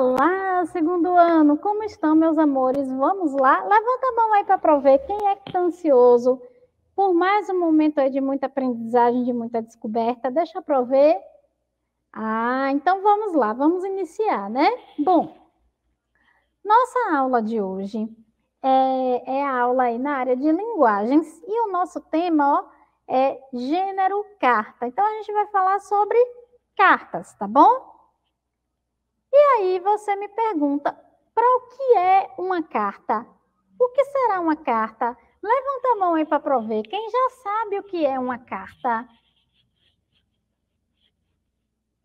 Olá, segundo ano, como estão, meus amores? Vamos lá? Levanta a mão aí para ver quem é que está ansioso por mais um momento aí de muita aprendizagem, de muita descoberta. Deixa para ver. Ah, então vamos lá, vamos iniciar, né? Bom, nossa aula de hoje é, é a aula aí na área de linguagens e o nosso tema ó, é gênero carta. Então a gente vai falar sobre cartas, tá bom? E aí você me pergunta, para o que é uma carta? O que será uma carta? Levanta a mão aí para prover. Quem já sabe o que é uma carta?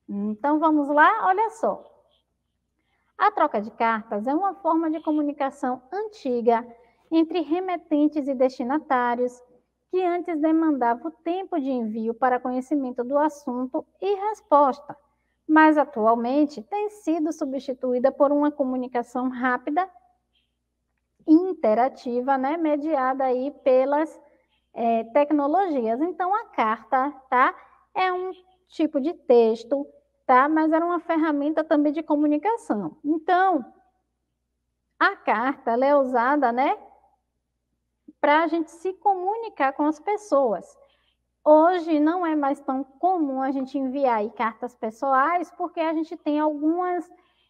Então vamos lá, olha só. A troca de cartas é uma forma de comunicação antiga entre remetentes e destinatários, que antes demandava o tempo de envio para conhecimento do assunto e resposta mas atualmente tem sido substituída por uma comunicação rápida interativa, né, mediada aí pelas é, tecnologias. Então, a carta, tá, é um tipo de texto, tá, mas era uma ferramenta também de comunicação. Então, a carta, ela é usada, né, para a gente se comunicar com as pessoas. Hoje não é mais tão comum a gente enviar cartas pessoais, porque a gente tem algumas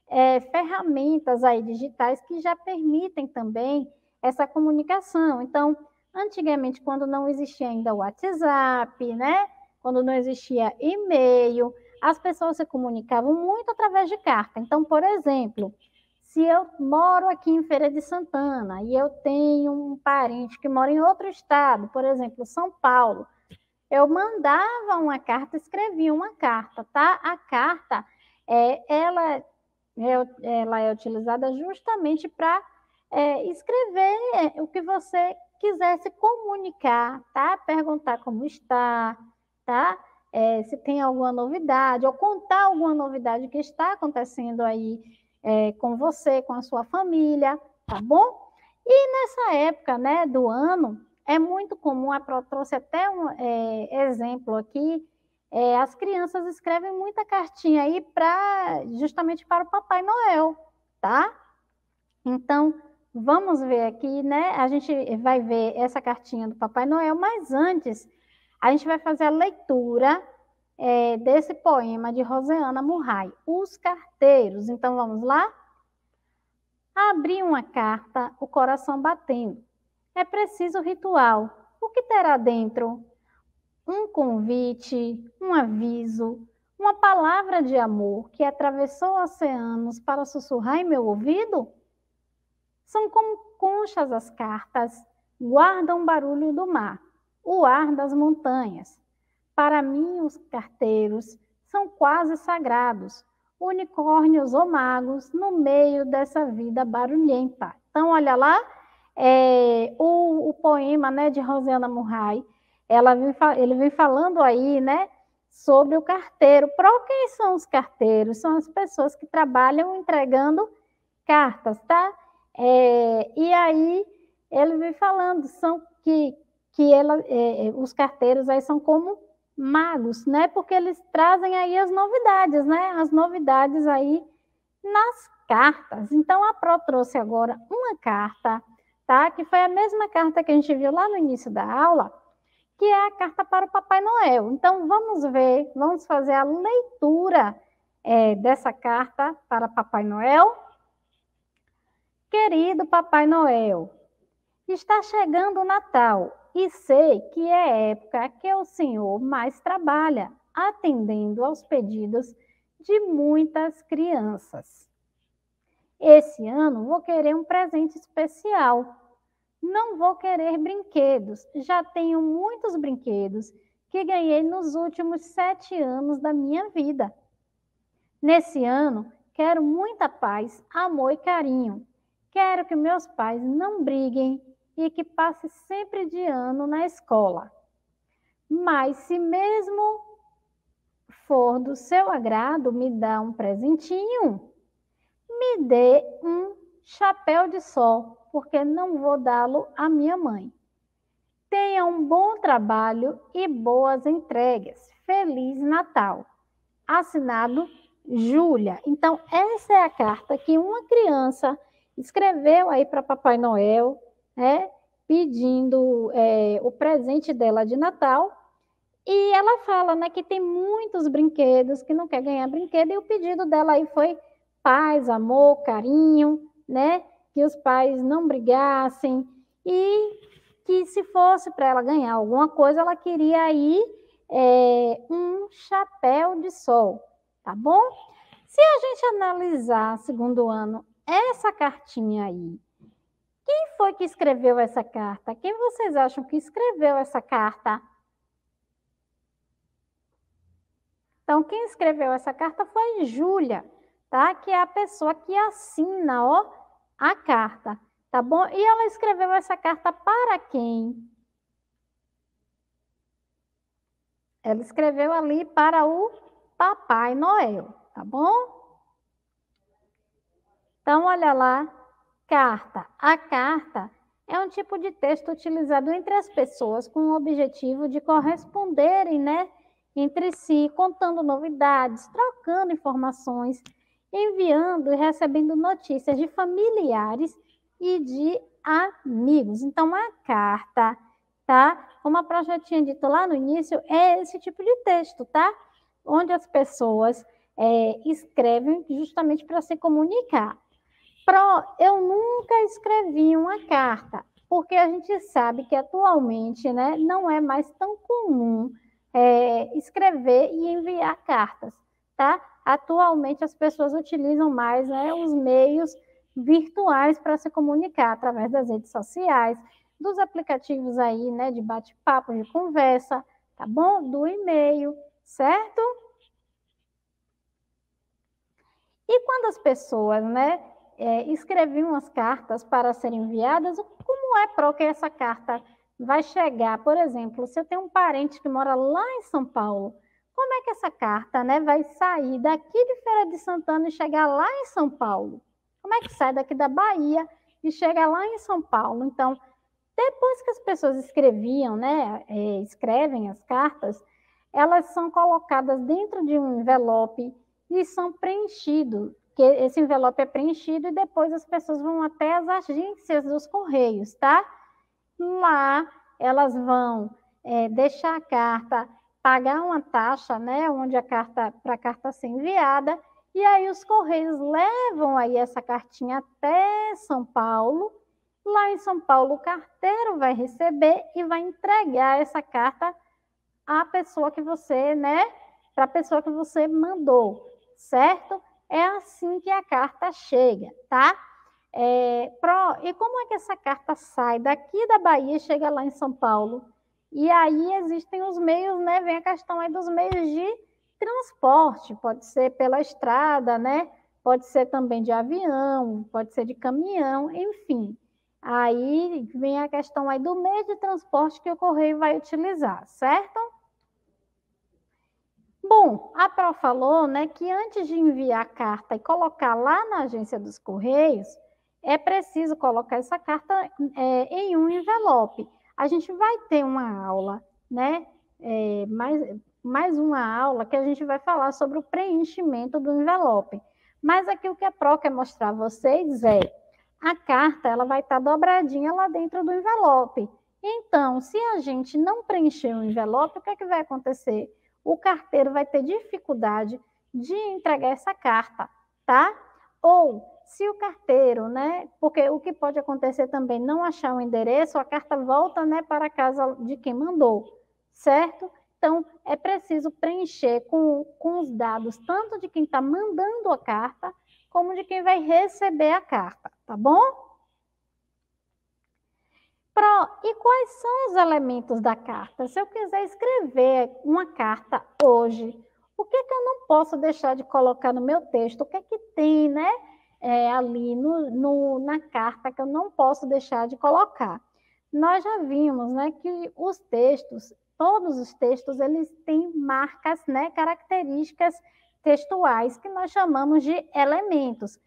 é, ferramentas aí digitais que já permitem também essa comunicação. Então, antigamente, quando não existia ainda o WhatsApp, né? Quando não existia e-mail, as pessoas se comunicavam muito através de carta. Então, por exemplo, se eu moro aqui em Feira de Santana e eu tenho um parente que mora em outro estado, por exemplo, São Paulo, eu mandava uma carta, escrevia uma carta, tá? A carta, é, ela, é, ela é utilizada justamente para é, escrever é, o que você quisesse comunicar, tá? Perguntar como está, tá? É, se tem alguma novidade, ou contar alguma novidade que está acontecendo aí é, com você, com a sua família, tá bom? E nessa época, né, do ano, é muito comum, a Pro trouxe até um é, exemplo aqui, é, as crianças escrevem muita cartinha aí para justamente para o Papai Noel, tá? Então, vamos ver aqui, né? A gente vai ver essa cartinha do Papai Noel, mas antes a gente vai fazer a leitura é, desse poema de Roseana Murray, Os Carteiros. Então, vamos lá? Abri uma carta, o coração batendo. É preciso ritual. O que terá dentro? Um convite, um aviso, uma palavra de amor que atravessou oceanos para sussurrar em meu ouvido? São como conchas as cartas, guardam o barulho do mar, o ar das montanhas. Para mim, os carteiros são quase sagrados, unicórnios ou magos no meio dessa vida barulhenta. Então, olha lá, é, o, o, poema né, de Rosiana Murray, ela vem, ele vem falando aí né, sobre o carteiro. Para quem são os carteiros? São as pessoas que trabalham entregando cartas, tá? É, e aí ele vem falando são que, que ela, é, é, os carteiros aí são como magos, né? Porque eles trazem aí as novidades, né? As novidades aí nas cartas. Então a Pro trouxe agora uma carta tá? Que foi a mesma carta que a gente viu lá no início da aula, que é a carta para o Papai Noel. Então, vamos ver, vamos fazer a leitura é, dessa carta para Papai Noel. Querido Papai Noel, está chegando o Natal e sei que é a época que o senhor mais trabalha, atendendo aos pedidos de muitas crianças. Esse ano vou querer um presente especial. Não vou querer brinquedos. Já tenho muitos brinquedos que ganhei nos últimos sete anos da minha vida. Nesse ano, quero muita paz, amor e carinho. Quero que meus pais não briguem e que passe sempre de ano na escola. Mas se mesmo for do seu agrado, me dá um presentinho me dê um chapéu de sol, porque não vou dá-lo à minha mãe. Tenha um bom trabalho e boas entregas. Feliz Natal. Assinado Júlia. Então, essa é a carta que uma criança escreveu aí para Papai Noel, né? Pedindo é, o presente dela de Natal. E ela fala né, que tem muitos brinquedos, que não quer ganhar brinquedo, e o pedido dela aí foi paz, amor, carinho, né? Que os pais não brigassem e que se fosse para ela ganhar alguma coisa, ela queria aí é, um chapéu de sol, tá bom? Se a gente analisar segundo ano essa cartinha aí, quem foi que escreveu essa carta? Quem vocês acham que escreveu essa carta? Então, quem escreveu essa carta foi Júlia tá? Que é a pessoa que assina, ó, a carta, tá bom? E ela escreveu essa carta para quem? Ela escreveu ali para o Papai Noel, tá bom? Então, olha lá, carta. A carta é um tipo de texto utilizado entre as pessoas com o objetivo de corresponderem, né, entre si, contando novidades, trocando informações, enviando e recebendo notícias de familiares e de amigos. Então, a carta, tá? Como a Pró já tinha dito lá no início, é esse tipo de texto, tá? Onde as pessoas é, escrevem justamente para se comunicar. Pro, eu nunca escrevi uma carta, porque a gente sabe que atualmente né, não é mais tão comum é, escrever e enviar cartas, tá? Atualmente as pessoas utilizam mais né, os meios virtuais para se comunicar através das redes sociais, dos aplicativos aí, né, de bate-papo, de conversa, tá bom? Do e-mail, certo? E quando as pessoas, né, é, escreviam as cartas para serem enviadas, como é para que essa carta vai chegar? Por exemplo, se eu tenho um parente que mora lá em São Paulo, como é que essa carta né, vai sair daqui de Feira de Santana e chegar lá em São Paulo? Como é que sai daqui da Bahia e chega lá em São Paulo? Então, depois que as pessoas escreviam, né, é, escrevem as cartas, elas são colocadas dentro de um envelope e são preenchidos que esse envelope é preenchido e depois as pessoas vão até as agências dos correios, tá? Lá elas vão é, deixar a carta pagar uma taxa, né, onde a carta para a carta ser enviada, e aí os correios levam aí essa cartinha até São Paulo. Lá em São Paulo, o carteiro vai receber e vai entregar essa carta à pessoa que você, né, para a pessoa que você mandou, certo? É assim que a carta chega, tá? É, pro, e como é que essa carta sai daqui da Bahia e chega lá em São Paulo? E aí existem os meios, né? Vem a questão aí dos meios de transporte, pode ser pela estrada, né? Pode ser também de avião, pode ser de caminhão, enfim. Aí vem a questão aí do meio de transporte que o correio vai utilizar, certo? Bom, a Pro falou, né, que antes de enviar a carta e colocar lá na agência dos correios, é preciso colocar essa carta é, em um envelope a gente vai ter uma aula, né? É, mais, mais uma aula que a gente vai falar sobre o preenchimento do envelope. Mas aqui o que a Pro quer mostrar a vocês é a carta ela vai estar tá dobradinha lá dentro do envelope. Então, se a gente não preencher o envelope, o que, é que vai acontecer? O carteiro vai ter dificuldade de entregar essa carta, tá? Ou se o carteiro, né? Porque o que pode acontecer também não achar o endereço, a carta volta, né, para a casa de quem mandou, certo? Então é preciso preencher com, com os dados tanto de quem está mandando a carta como de quem vai receber a carta, tá bom? Pro, e quais são os elementos da carta? Se eu quiser escrever uma carta hoje, o que, que eu não posso deixar de colocar no meu texto? O que é que tem, né? é, ali no, no, na carta que eu não posso deixar de colocar. Nós já vimos né, que os textos, todos os textos, eles têm marcas, né, características textuais que nós chamamos de elementos.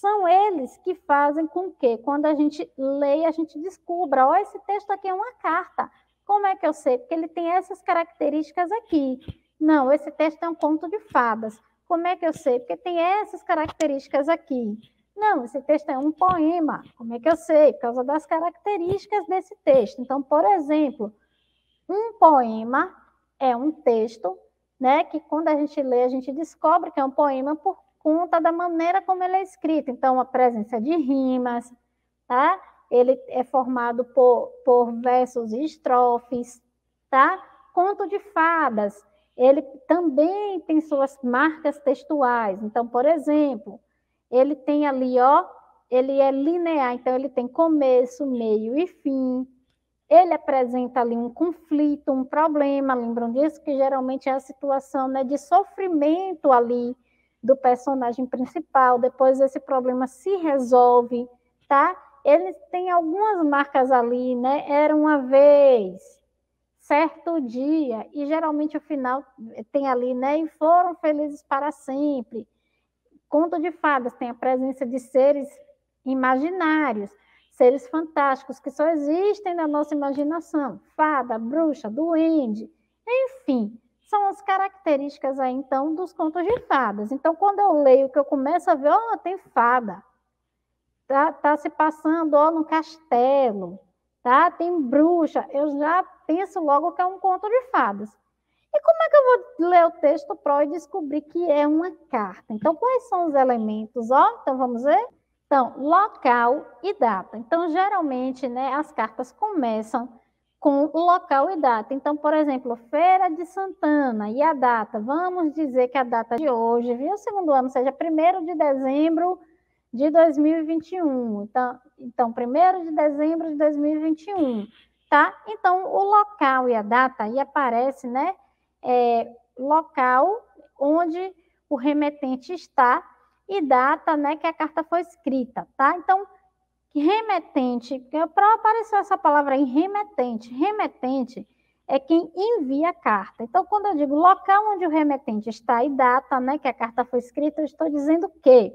São eles que fazem com que, quando a gente lê, a gente descubra, ó, oh, esse texto aqui é uma carta. Como é que eu sei? Porque ele tem essas características aqui. Não, esse texto é um conto de fadas. Como é que eu sei? Porque tem essas características aqui. Não, esse texto é um poema. Como é que eu sei? Por causa das características desse texto. Então, por exemplo, um poema é um texto, né, que quando a gente lê, a gente descobre que é um poema por conta da maneira como ele é escrito. Então, a presença de rimas, tá? Ele é formado por, por versos e estrofes, tá? Conto de fadas ele também tem suas marcas textuais. Então, por exemplo, ele tem ali, ó, ele é linear, então ele tem começo, meio e fim. Ele apresenta ali um conflito, um problema, lembram disso? Que geralmente é a situação né, de sofrimento ali do personagem principal, depois esse problema se resolve, tá? Ele tem algumas marcas ali, né? Era uma vez, certo dia, e geralmente o final tem ali, né? E foram felizes para sempre. Conto de fadas tem a presença de seres imaginários, seres fantásticos que só existem na nossa imaginação. Fada, bruxa, duende, enfim, são as características aí, então, dos contos de fadas. Então, quando eu leio, que eu começo a ver, ó, oh, tem fada. Tá, tá se passando, ó, no castelo, tá? Tem bruxa. Eu já penso logo que é um conto de fadas. E como é que eu vou ler o texto e descobrir que é uma carta? Então, quais são os elementos? Ó, então vamos ver? Então, local e data. Então, geralmente, né, as cartas começam com local e data. Então, por exemplo, Feira de Santana e a data. Vamos dizer que a data de hoje, viu? Segundo ano, seja 1 de dezembro de 2021. Então, então 1 de dezembro de 2021 tá? Então, o local e a data aí aparece, né? É, local onde o remetente está e data, né, que a carta foi escrita, tá? Então, remetente, é, para apareceu essa palavra aí, remetente. Remetente é quem envia a carta. Então, quando eu digo local onde o remetente está e data, né, que a carta foi escrita, eu estou dizendo que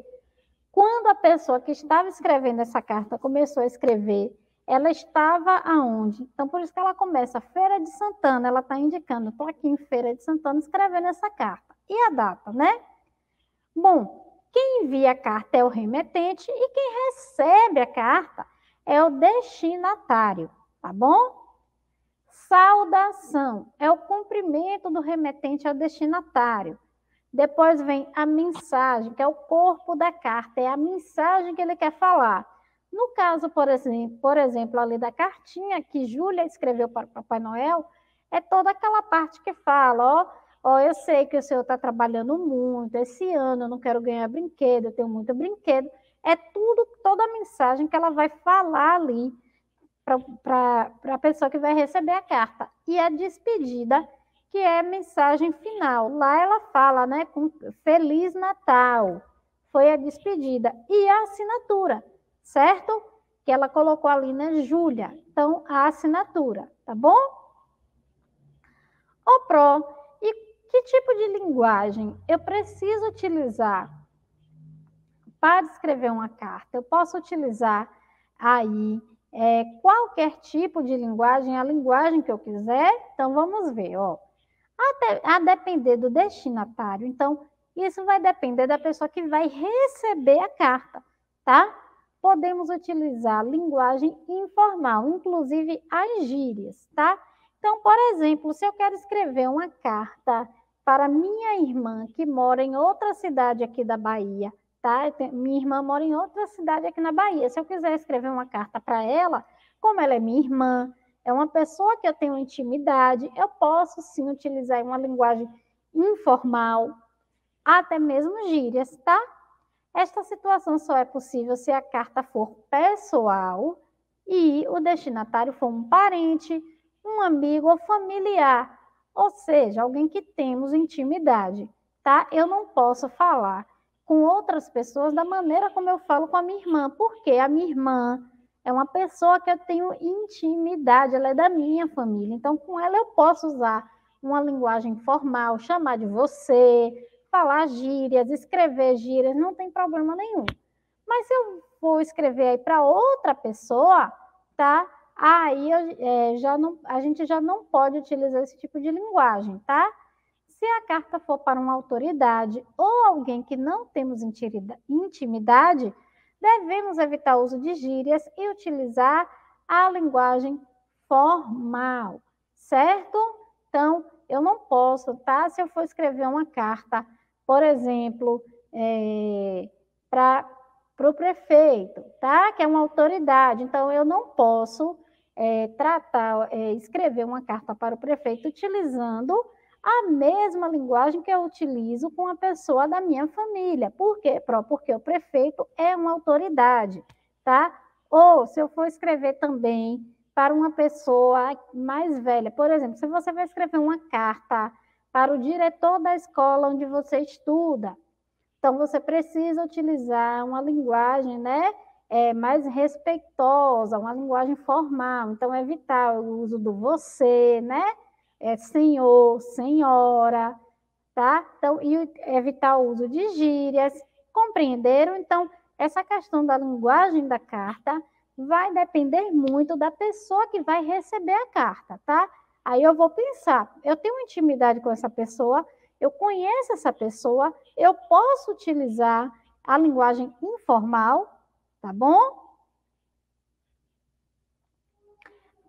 quando a pessoa que estava escrevendo essa carta começou a escrever ela estava aonde? Então, por isso que ela começa Feira de Santana, ela está indicando, estou aqui em Feira de Santana escrevendo essa carta. E a data, né? Bom, quem envia a carta é o remetente e quem recebe a carta é o destinatário, tá bom? Saudação é o cumprimento do remetente ao destinatário. Depois vem a mensagem, que é o corpo da carta, é a mensagem que ele quer falar. No caso, por exemplo, por exemplo, ali da cartinha que Júlia escreveu para Papai Noel, é toda aquela parte que fala, ó, ó eu sei que o senhor está trabalhando muito esse ano, eu não quero ganhar brinquedo, eu tenho muito brinquedo. É tudo, toda a mensagem que ela vai falar ali para a pessoa que vai receber a carta. E a despedida, que é a mensagem final. Lá ela fala, né, com Feliz Natal. Foi a despedida. E a assinatura certo? Que ela colocou ali, na né, Júlia. Então, a assinatura, tá bom? O PRO, e que tipo de linguagem eu preciso utilizar para escrever uma carta? Eu posso utilizar aí é, qualquer tipo de linguagem, a linguagem que eu quiser. Então, vamos ver, ó. Até, a depender do destinatário. Então, isso vai depender da pessoa que vai receber a carta, tá? podemos utilizar linguagem informal, inclusive as gírias, tá? Então, por exemplo, se eu quero escrever uma carta para minha irmã que mora em outra cidade aqui da Bahia, tá? Minha irmã mora em outra cidade aqui na Bahia. Se eu quiser escrever uma carta para ela, como ela é minha irmã, é uma pessoa que eu tenho intimidade, eu posso sim utilizar uma linguagem informal, até mesmo gírias, tá? Esta situação só é possível se a carta for pessoal e o destinatário for um parente, um amigo ou familiar, ou seja, alguém que temos intimidade, tá? Eu não posso falar com outras pessoas da maneira como eu falo com a minha irmã, porque a minha irmã é uma pessoa que eu tenho intimidade, ela é da minha família. Então, com ela eu posso usar uma linguagem formal, chamar de você, falar gírias, escrever gírias, não tem problema nenhum. Mas se eu vou escrever aí para outra pessoa, tá? Aí é, já não, a gente já não pode utilizar esse tipo de linguagem, tá? Se a carta for para uma autoridade ou alguém que não temos intimidade, devemos evitar o uso de gírias e utilizar a linguagem formal, certo? Então, eu não posso, tá? Se eu for escrever uma carta por exemplo, é, para o prefeito, tá? Que é uma autoridade. Então, eu não posso é, tratar, é, escrever uma carta para o prefeito utilizando a mesma linguagem que eu utilizo com a pessoa da minha família. Por quê? Porque o prefeito é uma autoridade, tá? Ou se eu for escrever também para uma pessoa mais velha, por exemplo, se você vai escrever uma carta para o diretor da escola onde você estuda. Então, você precisa utilizar uma linguagem né, é, mais respeitosa, uma linguagem formal. Então, evitar é o uso do você, né? É, senhor, senhora, tá? Então, e evitar é o uso de gírias. Compreenderam? Então, essa questão da linguagem da carta vai depender muito da pessoa que vai receber a carta, tá? Aí eu vou pensar, eu tenho intimidade com essa pessoa, eu conheço essa pessoa, eu posso utilizar a linguagem informal, tá bom?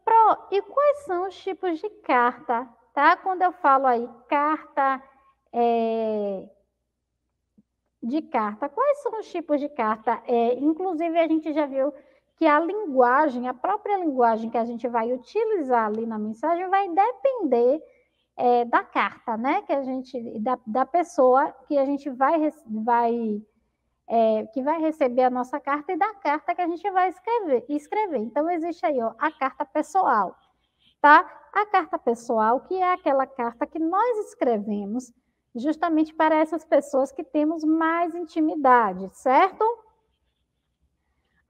Pro, e quais são os tipos de carta, tá? Quando eu falo aí carta é, de carta, quais são os tipos de carta? É, inclusive a gente já viu que a linguagem, a própria linguagem que a gente vai utilizar ali na mensagem vai depender é, da carta, né? Que a gente, da, da pessoa que a gente vai, vai é, que vai receber a nossa carta e da carta que a gente vai escrever. escrever. Então, existe aí ó, a carta pessoal, tá? A carta pessoal, que é aquela carta que nós escrevemos justamente para essas pessoas que temos mais intimidade, certo?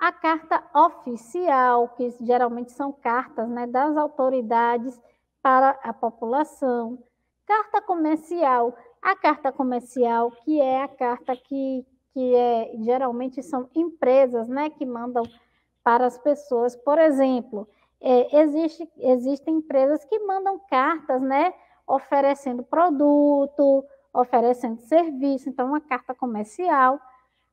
a carta oficial, que geralmente são cartas né, das autoridades para a população, carta comercial, a carta comercial, que é a carta que, que é, geralmente são empresas né, que mandam para as pessoas. Por exemplo, é, existe, existem empresas que mandam cartas né, oferecendo produto, oferecendo serviço, então, uma carta comercial.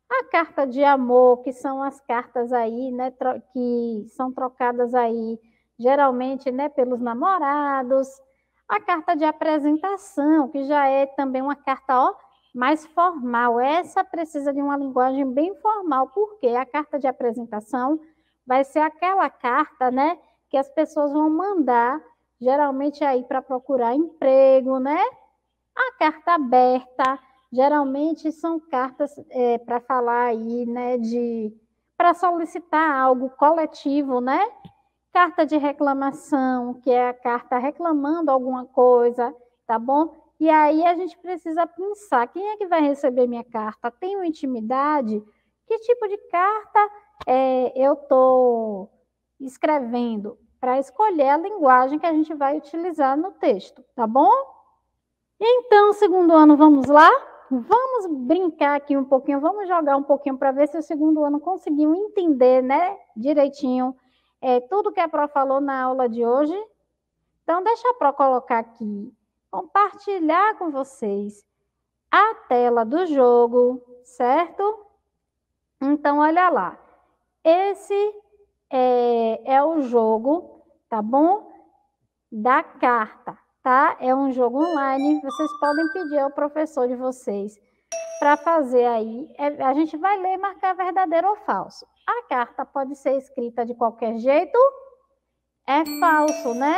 A carta de amor, que são as cartas aí, né, que são trocadas aí geralmente, né, pelos namorados. A carta de apresentação, que já é também uma carta ó, mais formal. Essa precisa de uma linguagem bem formal, porque a carta de apresentação vai ser aquela carta, né, que as pessoas vão mandar geralmente aí para procurar emprego, né? A carta aberta, geralmente são cartas é, para falar aí, né, de para solicitar algo coletivo, né? Carta de reclamação, que é a carta reclamando alguma coisa, tá bom? E aí a gente precisa pensar, quem é que vai receber minha carta? Tenho intimidade? Que tipo de carta é, eu estou escrevendo? Para escolher a linguagem que a gente vai utilizar no texto, tá bom? Então, segundo ano, vamos lá? vamos brincar aqui um pouquinho, vamos jogar um pouquinho para ver se o segundo ano conseguiu entender, né, direitinho, é, tudo que a Pro falou na aula de hoje. Então, deixa a Pro colocar aqui, compartilhar com vocês a tela do jogo, certo? Então, olha lá. Esse é, é o jogo, tá bom? Da carta tá? É um jogo online, vocês podem pedir ao professor de vocês para fazer aí. É, a gente vai ler e marcar verdadeiro ou falso. A carta pode ser escrita de qualquer jeito, é falso, né?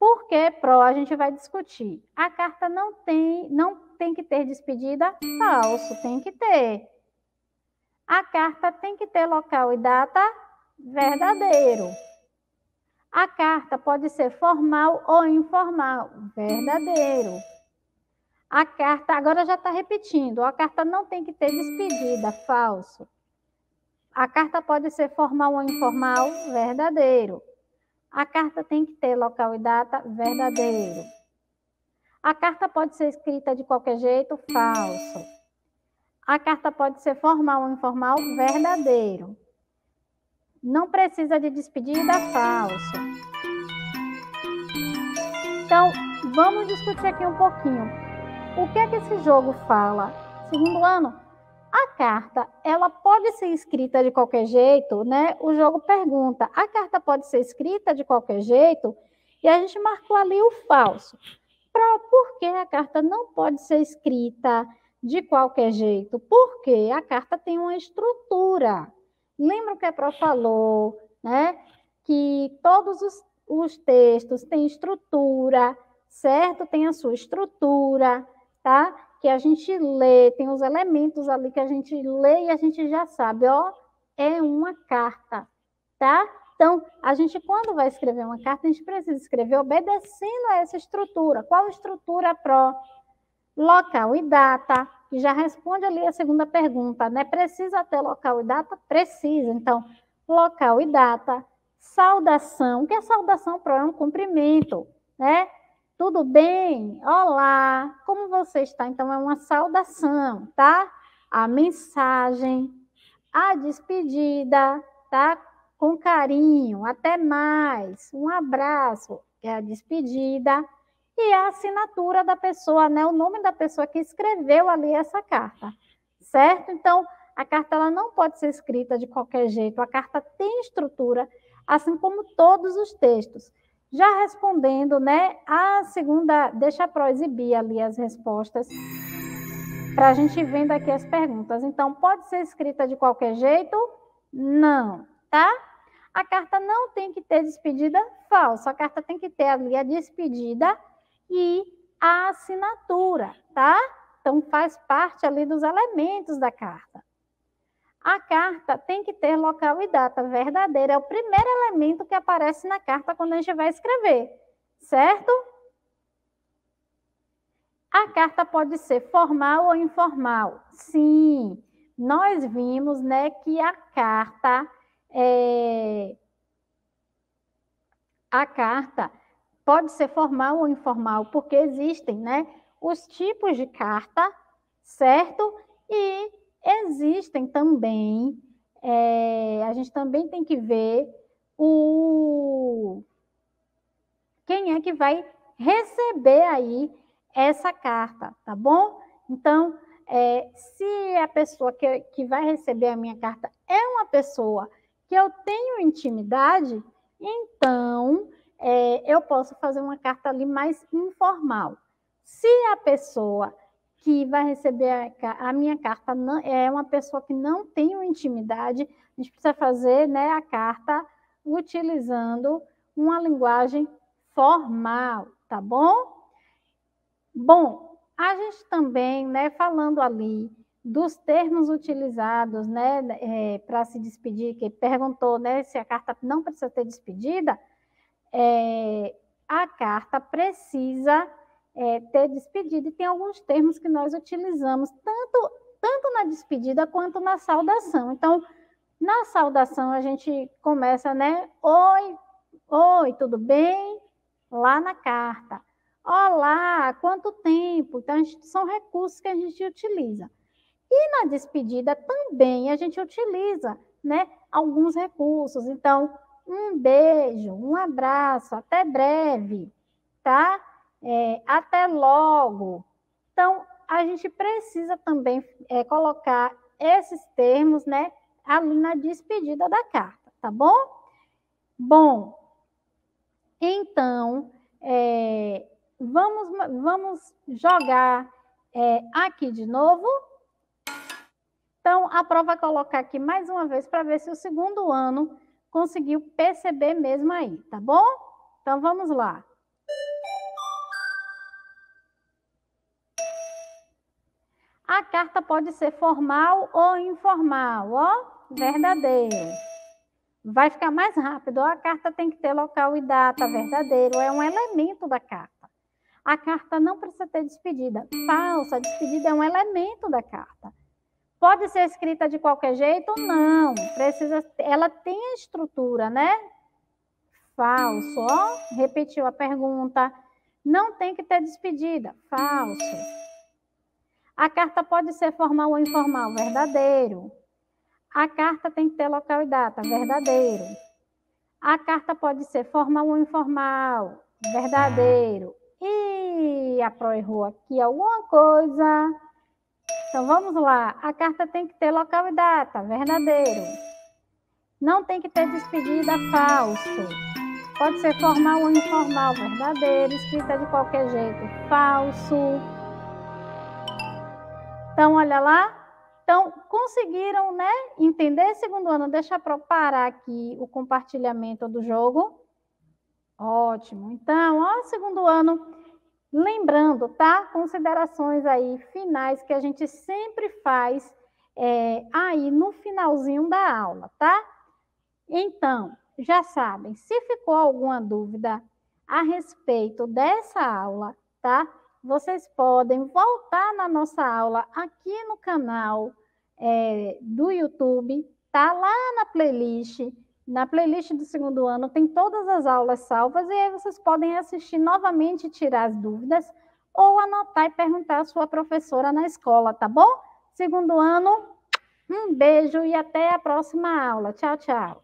Porque pró a gente vai discutir. A carta não tem, não tem que ter despedida, falso, tem que ter. A carta tem que ter local e data, verdadeiro. A carta pode ser formal ou informal. Verdadeiro. A carta, agora já está repetindo, a carta não tem que ter despedida. Falso. A carta pode ser formal ou informal. Verdadeiro. A carta tem que ter local e data. Verdadeiro. A carta pode ser escrita de qualquer jeito. Falso. A carta pode ser formal ou informal. Verdadeiro. Não precisa de despedida, falso. Então, vamos discutir aqui um pouquinho. O que é que esse jogo fala? Segundo ano, a carta, ela pode ser escrita de qualquer jeito, né? O jogo pergunta, a carta pode ser escrita de qualquer jeito? E a gente marcou ali o falso. Pra, por que a carta não pode ser escrita de qualquer jeito? Porque a carta tem uma estrutura. Lembram que a Pro falou, né? Que todos os, os textos têm estrutura, certo? Tem a sua estrutura, tá? Que a gente lê, tem os elementos ali que a gente lê e a gente já sabe, ó, é uma carta, tá? Então, a gente, quando vai escrever uma carta, a gente precisa escrever obedecendo a essa estrutura. Qual estrutura pró? Local e data, e já responde ali a segunda pergunta, né? Precisa ter local e data? Precisa. Então, local e data, saudação. O que é saudação, Pro? É um cumprimento, né? Tudo bem? Olá, como você está? Então, é uma saudação, tá? A mensagem, a despedida, tá? Com carinho, até mais, um abraço, é a despedida e é a assinatura da pessoa, né, o nome da pessoa que escreveu ali essa carta, certo? Então, a carta ela não pode ser escrita de qualquer jeito, a carta tem estrutura, assim como todos os textos. Já respondendo, né, a segunda, deixa para exibir ali as respostas, para a gente vendo aqui as perguntas. Então, pode ser escrita de qualquer jeito? Não, tá? A carta não tem que ter despedida falsa, a carta tem que ter ali a despedida e a assinatura, tá? Então, faz parte ali dos elementos da carta. A carta tem que ter local e data verdadeira, é o primeiro elemento que aparece na carta quando a gente vai escrever, certo? A carta pode ser formal ou informal. Sim, nós vimos né, que a carta. É... A carta pode ser formal ou informal, porque existem né, os tipos de carta, certo? E existem também, é, a gente também tem que ver o quem é que vai receber aí essa carta, tá bom? Então, é, se a pessoa que, que vai receber a minha carta é uma pessoa que eu tenho intimidade, então é, eu posso fazer uma carta ali mais informal. Se a pessoa que vai receber a, a minha carta não, é uma pessoa que não tem intimidade, a gente precisa fazer né, a carta utilizando uma linguagem formal, tá bom? Bom, a gente também, né, falando ali dos termos utilizados, né, é, para se despedir, que perguntou, né, se a carta não precisa ter despedida, é, a carta precisa é, ter despedida, e tem alguns termos que nós utilizamos, tanto, tanto na despedida quanto na saudação. Então, na saudação, a gente começa, né? Oi, oi, tudo bem? Lá na carta. Olá, quanto tempo? Então, gente, são recursos que a gente utiliza. E na despedida também a gente utiliza né, alguns recursos. Então, um beijo, um abraço, até breve, tá? É, até logo. Então, a gente precisa também é, colocar esses termos, né, ali na despedida da carta, tá bom? Bom, então, é, vamos, vamos jogar é, aqui de novo. Então, a prova vai é colocar aqui mais uma vez para ver se o segundo ano conseguiu perceber mesmo aí, tá bom? Então vamos lá. A carta pode ser formal ou informal, ó, verdadeiro. Vai ficar mais rápido, ó, a carta tem que ter local e data, verdadeiro, é um elemento da carta. A carta não precisa ter despedida, falsa, despedida é um elemento da carta. Pode ser escrita de qualquer jeito? Não. Precisa, ela tem a estrutura, né? Falso. Ó, repetiu a pergunta. Não tem que ter despedida. Falso. A carta pode ser formal ou informal. Verdadeiro. A carta tem que ter local e data. Verdadeiro. A carta pode ser formal ou informal. Verdadeiro. E a Pro errou aqui alguma coisa. Então vamos lá. A carta tem que ter local e data, verdadeiro. Não tem que ter despedida, falso. Pode ser formal ou informal, verdadeiro. Escrita de qualquer jeito, falso. Então, olha lá. Então, conseguiram né, entender segundo ano? Deixa para parar aqui o compartilhamento do jogo. Ótimo. Então, ó, segundo ano. Lembrando, tá? Considerações aí finais que a gente sempre faz é, aí no finalzinho da aula, tá? Então, já sabem, se ficou alguma dúvida a respeito dessa aula, tá? Vocês podem voltar na nossa aula aqui no canal é, do YouTube, tá? Lá na playlist na playlist do segundo ano tem todas as aulas salvas e aí vocês podem assistir novamente, tirar as dúvidas ou anotar e perguntar à sua professora na escola, tá bom? Segundo ano, um beijo e até a próxima aula. Tchau, tchau.